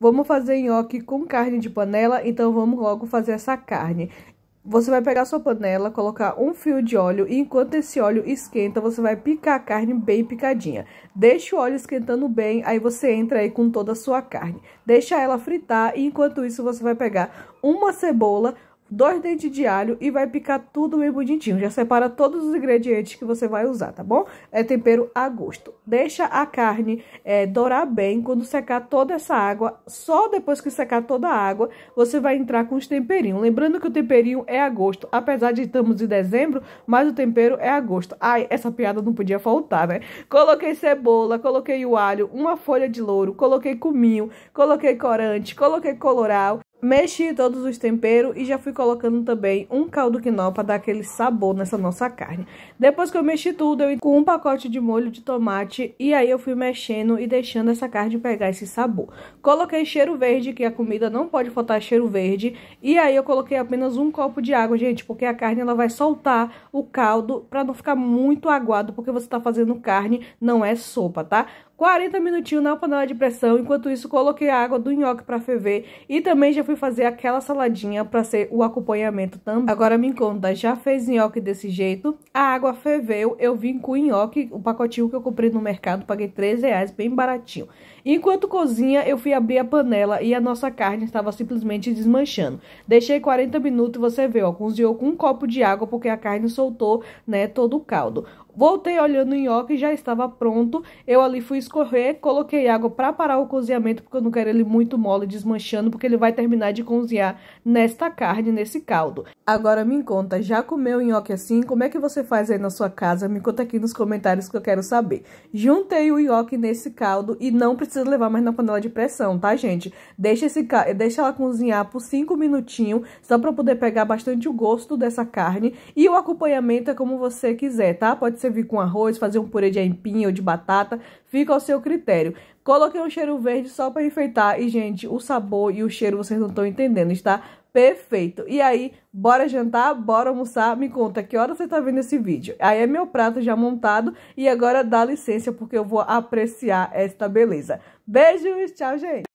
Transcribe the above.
Vamos fazer nhoque com carne de panela, então vamos logo fazer essa carne. Você vai pegar sua panela, colocar um fio de óleo e enquanto esse óleo esquenta, você vai picar a carne bem picadinha. Deixa o óleo esquentando bem, aí você entra aí com toda a sua carne. Deixa ela fritar e enquanto isso você vai pegar uma cebola, dois dentes de alho e vai picar tudo bem bonitinho. Já separa todos os ingredientes que você vai usar, tá bom? É tempero a gosto. Deixa a carne é, dourar bem. Quando secar toda essa água, só depois que secar toda a água, você vai entrar com os temperinhos. Lembrando que o temperinho é a gosto. Apesar de estamos em dezembro, mas o tempero é a gosto. Ai, essa piada não podia faltar, né? Coloquei cebola, coloquei o alho, uma folha de louro, coloquei cominho, coloquei corante, coloquei coloral, Mexi todos os temperos e já fui colocando também um caldo quinol para dar aquele sabor nessa nossa carne. Depois que eu mexi tudo, eu com um pacote de molho de tomate e aí eu fui mexendo e deixando essa carne pegar esse sabor. Coloquei cheiro verde, que a comida não pode faltar cheiro verde, e aí eu coloquei apenas um copo de água, gente, porque a carne ela vai soltar o caldo para não ficar muito aguado, porque você tá fazendo carne, não é sopa, tá? 40 minutinhos na panela de pressão. Enquanto isso, coloquei a água do nhoque para ferver e também já fui fazer aquela saladinha para ser o acompanhamento também. Agora me conta, já fez nhoque desse jeito? A água ferveu, eu vim com o nhoque, o pacotinho que eu comprei no mercado, paguei 3 reais, bem baratinho. Enquanto cozinha, eu fui abrir a panela e a nossa carne estava simplesmente desmanchando. Deixei 40 minutos, você vê, ó, cozinhou com um copo de água porque a carne soltou, né, todo o caldo. Voltei olhando o nhoque, já estava pronto. Eu ali fui escorrer, coloquei água para parar o cozinhamento, porque eu não quero ele muito mole, desmanchando, porque ele vai terminar de cozinhar nesta carne, nesse caldo. Agora me conta, já comeu nhoque assim? Como é que você faz aí na sua casa? Me conta aqui nos comentários que eu quero saber. Juntei o nhoque nesse caldo e não precisa levar mais na panela de pressão, tá, gente? Deixa, esse, deixa ela cozinhar por 5 minutinhos, só para poder pegar bastante o gosto dessa carne. E o acompanhamento é como você quiser, tá? Pode ser servir com arroz, fazer um purê de aipim ou de batata, fica ao seu critério. Coloquei um cheiro verde só para enfeitar e, gente, o sabor e o cheiro vocês não estão entendendo, está perfeito. E aí, bora jantar, bora almoçar, me conta que hora você está vendo esse vídeo. Aí é meu prato já montado e agora dá licença porque eu vou apreciar esta beleza. Beijos, tchau, gente!